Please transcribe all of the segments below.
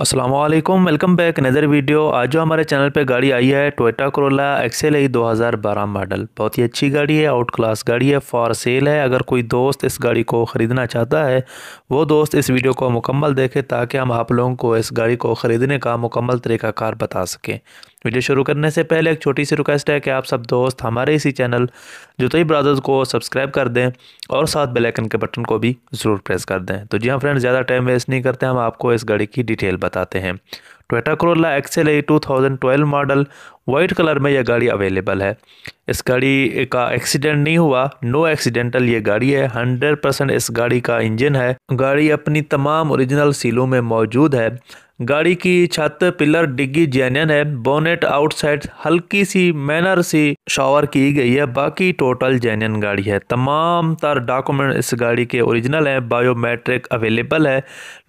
Aslam welcome back नज़र video आज जो हमारे चैनल पे गाड़ी आई है टोयटा करोला एक्सेल ई दो मॉडल बहुत ही अच्छी गाड़ी है आउट क्लास गाड़ी है फॉर सेल है अगर कोई दोस्त इस गाड़ी को ख़रीदना चाहता है वो दोस्त इस वीडियो को मुकम्मल देखे ताकि हम आप लोगों को इस गाड़ी को ख़रीदने का मुकम्मल तरीक़ाकार बता सकें वीडियो शुरू करने से पहले एक छोटी सी रिक्वेस्ट है कि आप सब दोस्त हमारे इसी चैनल जुतई ब्रदर्स को सब्सक्राइब कर दें और साथ बेलाइकन के बटन को भी ज़रूर प्रेस कर दें तो जी हाँ फ्रेंड्स ज़्यादा टाइम वेस्ट नहीं करते हम आपको इस गाड़ी की डिटेल बताते हैं Toyota Corolla Excel A two model white colour में यह गाड़ी अवेलेबल है इस गाड़ी का एक्सीडेंट नहीं हुआ नो एक्सीडेंटल ये गाड़ी है हंड्रेड परसेंट इस गाड़ी का इंजन है गाड़ी अपनी तमाम ओरिजिनल सीलों में मौजूद है गाड़ी की छत पिलर डिग्गी जेन्यन है बोनेट आउटसाइड हल्की सी मैनर सी शॉवर की गई है बाकी टोटल जेन्यन गाड़ी है तमाम तर डॉक्यूमेंट इस गाड़ी के ओरिजिनल हैं बायोमेट्रिक अवेलेबल है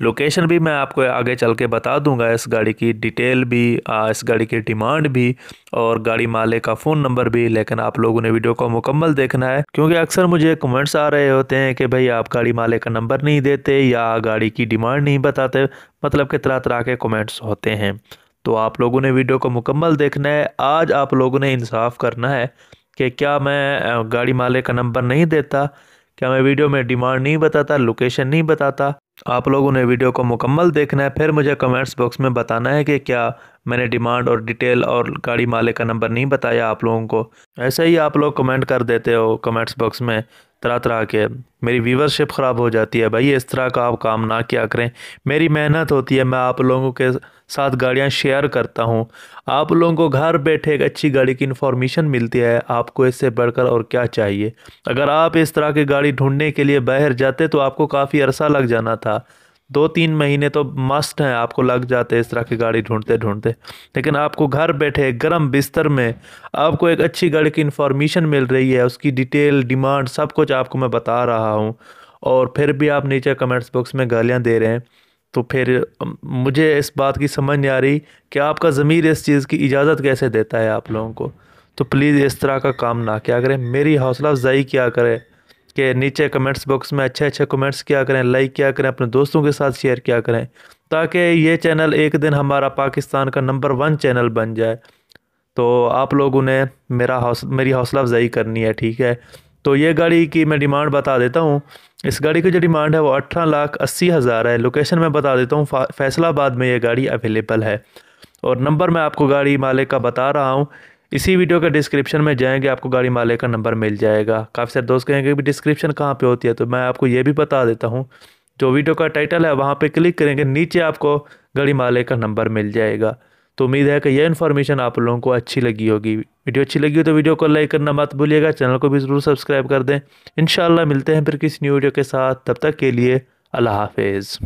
लोकेशन भी मैं आपको आगे चल के बता दूंगा इस गाड़ी की डिटेल भी इस गाड़ी की डिमांड भी और गाड़ी माले का फ़ोन नंबर भी लेकिन आप लोगों ने वीडियो को मुकम्मल देखना है क्योंकि अक्सर मुझे कमेंट्स आ रहे होते हैं कि भाई आप गाड़ी माले का नंबर नहीं देते या गाड़ी की डिमांड नहीं बताते मतलब कि तरह तरह के कमेंट्स होते हैं तो आप लोगों ने वीडियो को मुकम्मल देखना है आज आप लोगों ने इंसाफ करना है कि क्या मैं गाड़ी मालिक का नंबर नहीं देता क्या मैं वीडियो में डिमांड नहीं बताता लोकेशन नहीं बताता आप लोगों ने वीडियो को मुकम्मल देखना है फिर मुझे कमेंट्स बॉक्स में बताना है कि क्या मैंने डिमांड और डिटेल और गाड़ी मालिक का नंबर नहीं बताया आप लोगों को ऐसे ही आप लोग कमेंट कर देते हो कमेंट्स बॉक्स में तरह तरह के मेरी व्यूवरशिप ख़राब हो जाती है भाई इस तरह का आप काम ना क्या करें मेरी मेहनत होती है मैं आप लोगों के साथ गाड़ियाँ शेयर करता हूँ आप लोगों को घर बैठे एक अच्छी गाड़ी की इन्फॉर्मेशन मिलती है आपको इससे बढ़कर और क्या चाहिए अगर आप इस तरह की गाड़ी ढूंढने के लिए बाहर जाते तो आपको काफ़ी अरसा लग जाना था दो तीन महीने तो मस्ट हैं आपको लग जाते हैं इस तरह की गाड़ी ढूंढते ढूंढते लेकिन आपको घर बैठे गर्म बिस्तर में आपको एक अच्छी गाड़ी की इन्फॉर्मेशन मिल रही है उसकी डिटेल डिमांड सब कुछ आपको मैं बता रहा हूँ और फिर भी आप नीचे कमेंट्स बॉक्स में गालियाँ दे रहे हैं तो फिर मुझे इस बात की समझ नहीं आ रही कि आपका ज़मीर इस चीज़ की इजाज़त कैसे देता है आप लोगों को तो प्लीज़ इस तरह का काम ना किया करें मेरी हौसला अफजाई किया करें कि नीचे कमेंट्स बॉक्स में अच्छे अच्छे कमेंट्स किया करें लाइक किया करें अपने दोस्तों के साथ शेयर किया करें ताकि ये चैनल एक दिन हमारा पाकिस्तान का नंबर वन चैनल बन जाए तो आप लोगों ने मेरा हौस मेरी हौसला अफजाई करनी है ठीक है तो ये गाड़ी की मैं डिमांड बता देता हूँ इस गाड़ी की जो डिमांड है वो अठारह लाख अस्सी हज़ार है लोकेशन मैं बता देता हूँ फैसलाबाद में ये गाड़ी अवेलेबल है और नंबर मैं आपको गाड़ी मालिक का बता रहा हूँ इसी वीडियो के डिस्क्रिप्शन में जाएंगे आपको गाड़ी मालिक का नंबर मिल जाएगा काफ़ी सारे दोस्त कहेंगे कि डिस्क्रिप्शन कहाँ पे होती है तो मैं आपको ये भी बता देता हूँ जो वीडियो का टाइटल है वहाँ पे क्लिक करेंगे नीचे आपको गाड़ी मालिक का नंबर मिल जाएगा तो उम्मीद है कि यह इन्फॉर्मेशन आप लोगों को अच्छी लगी होगी वीडियो अच्छी लगी हो तो वीडियो को लाइक करना मत भूलिएगा चैनल को भी ज़रूर सब्सक्राइब कर दें इन मिलते हैं फिर किसी न्यू वीडियो के साथ तब तक के लिए अल्लाह हाफिज़